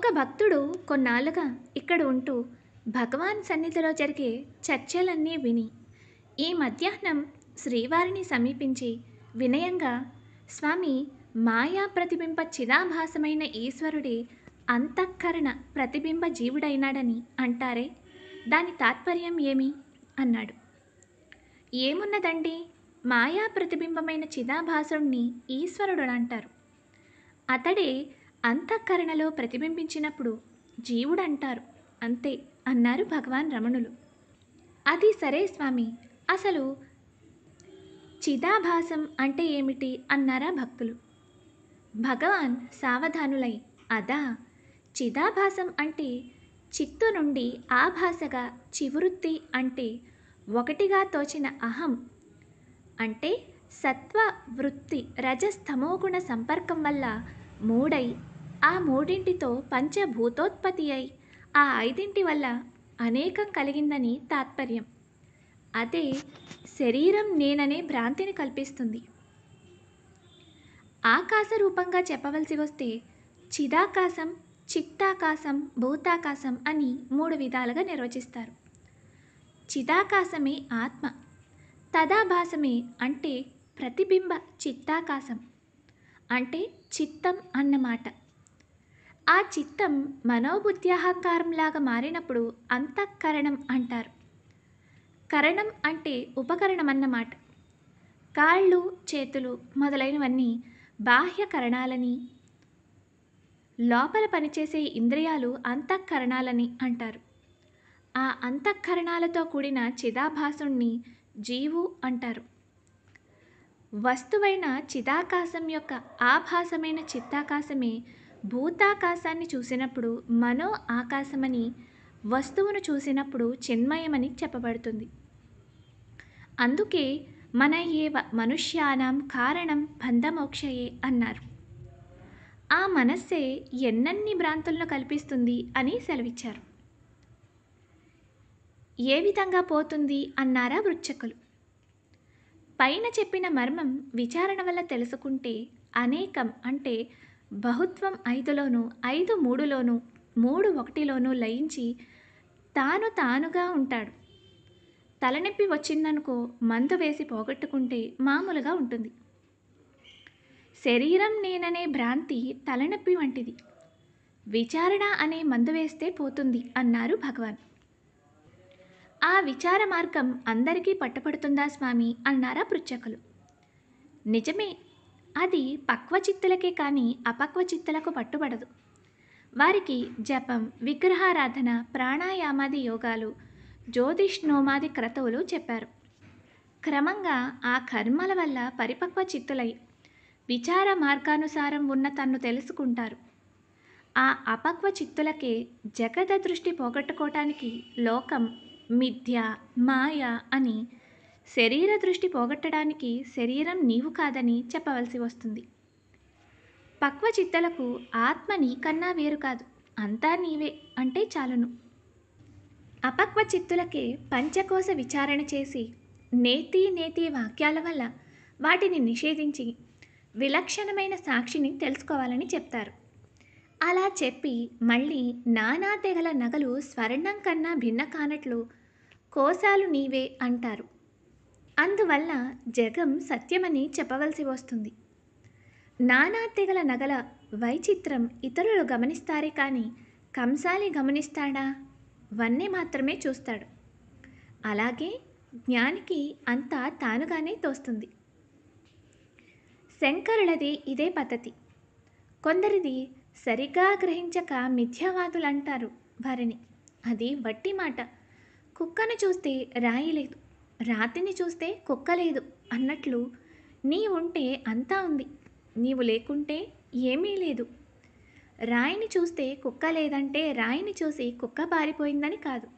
ఒక భక్తుడు కొన్నాళ్ళుగా ఇక్కడ ఉంటూ భగవాన్ సన్నిధిలో జరిగే చర్చలన్నీ విని ఈ మధ్యాహ్నం శ్రీవారిని సమీపించి వినయంగా స్వామి మాయా ప్రతిబింబ చిదాభాసమైన ఈశ్వరుడి అంతఃకరణ ప్రతిబింబ జీవుడైనాడని అంటారే దాని తాత్పర్యం ఏమి అన్నాడు ఏమున్నదండి మాయా ప్రతిబింబమైన చిదాభాసుడిని ఈశ్వరుడు అంటారు అతడే అంతఃకరణలో ప్రతిబింబించినప్పుడు జీవుడంటారు అంతే అన్నారు భగవాన్ రమణులు అది సరే స్వామి అసలు చిదాభాసం అంటే ఏమిటి అన్నారా భక్తులు భగవాన్ సావధానులై అదా చిదాభాసం అంటే చిత్తు నుండి ఆభాసగా చివృత్తి అంటే ఒకటిగా తోచిన అహం అంటే సత్వ వృత్తి రజస్తమోగుణ సంపర్కం వల్ల మూడై ఆ మూడింటితో పంచభూతోత్పత్తి అయి ఆ ఐదింటి వల్ల అనేకం కలిగిందని తాత్పర్యం అదే శరీరం నేననే భ్రాంతిని కల్పిస్తుంది ఆకాశ రూపంగా చెప్పవలసి వస్తే చిదాకాశం చిత్తాకాశం భూతాకాశం అని మూడు విధాలుగా నిర్వచిస్తారు చిదాకాశమే ఆత్మ తదాభాసమే అంటే ప్రతిబింబ చిత్తాకాశం అంటే చిత్తం అన్నమాట ఆ చిత్తం లాగా మారినప్పుడు అంతఃకరణం అంటారు కరణం అంటే ఉపకరణం అన్నమాట కాళ్ళు చేతులు మొదలైనవన్నీ బాహ్య కరణాలని లోపల పనిచేసే ఇంద్రియాలు అంతఃకరణాలని అంటారు ఆ అంతఃకరణాలతో కూడిన చిదాభాసుణ్ణి జీవు అంటారు వస్తువైన చిదాకాశం యొక్క ఆభాసమైన చిత్తాకాశమే భూతాకాశాన్ని చూసినప్పుడు మనో ఆకాశమని వస్తువును చూసినప్పుడు చిన్మయమని చెప్పబడుతుంది అందుకే మన ఏవ మనుష్యానం కారణం బంధమోక్షయే అన్నారు ఆ మనస్సే ఎన్నన్ని భ్రాంతులను కల్పిస్తుంది అని సెలవిచ్చారు ఏ విధంగా పోతుంది అన్నారా వృచ్చకులు పైన చెప్పిన మర్మం విచారణ వల్ల తెలుసుకుంటే అనేకం అంటే బహుత్వం ఐదులోను ఐదు మూడులోను మూడు ఒకటిలోనూ లయించి తాను తానుగా ఉంటాడు తలనొప్పి వచ్చిందనుకో మందు వేసి పోగొట్టుకుంటే మామూలుగా ఉంటుంది శరీరం నేననే భ్రాంతి తలనొప్పి వంటిది విచారణ అనే మందు వేస్తే పోతుంది అన్నారు భగవాన్ ఆ విచార మార్గం అందరికీ పట్టపడుతుందా స్వామి అన్నారా పృచ్చకులు నిజమే అది పక్వ చిత్తులకే కానీ అపక్వ చిత్తులకు పట్టుబడదు వారికి జపం విగ్రహారాధన ప్రాణాయామాది యోగాలు జ్యోతిష్ణోమాది క్రతువులు చెప్పారు క్రమంగా ఆ కర్మల వల్ల పరిపక్వ చిత్తులై విచార మార్గానుసారం ఉన్న తన్ను తెలుసుకుంటారు ఆ అపక్వ చిత్తులకే జగత దృష్టి పోగొట్టుకోవటానికి లోకం మిథ్య మాయ అని శరీర దృష్టి పోగొట్టడానికి శరీరం నీవు కాదని చెప్పవలసి వస్తుంది పక్వ చిత్తలకు ఆత్మ నీకన్నా వేరు కాదు అంతా నీవే అంటే చాలును అపక్వ చిత్తులకే పంచకోశ విచారణ చేసి నేతి నేతి వాక్యాల వల్ల వాటిని నిషేధించి విలక్షణమైన సాక్షిని తెలుసుకోవాలని చెప్తారు అలా చెప్పి మళ్ళీ నానా తెగల నగలు స్వర్ణం కన్నా భిన్న కానట్లు కోశాలు నీవే అంటారు అందువల్ల జగం సత్యమని చెప్పవలసి వస్తుంది నానా తెగల నగల వైచిత్రం ఇతరులు గమనిస్తారే కానీ కంసాలి గమనిస్తాడా వన్నే మాత్రమే చూస్తాడు అలాగే జ్ఞానికి అంతా తానుగానే తోస్తుంది శంకరులది ఇదే పద్ధతి కొందరిది సరిగ్గా గ్రహించక మిథ్యావాదులు అంటారు వారిని అది వట్టి మాట కుక్కను చూస్తే రాయలేదు రాతిని చూస్తే కుక్క లేదు అన్నట్లు నీ ఉంటే అంతా ఉంది నీవు లేకుంటే ఏమీ లేదు రాయిని చూస్తే కుక్క లేదంటే రాయిని చూసి కుక్క పారిపోయిందని కాదు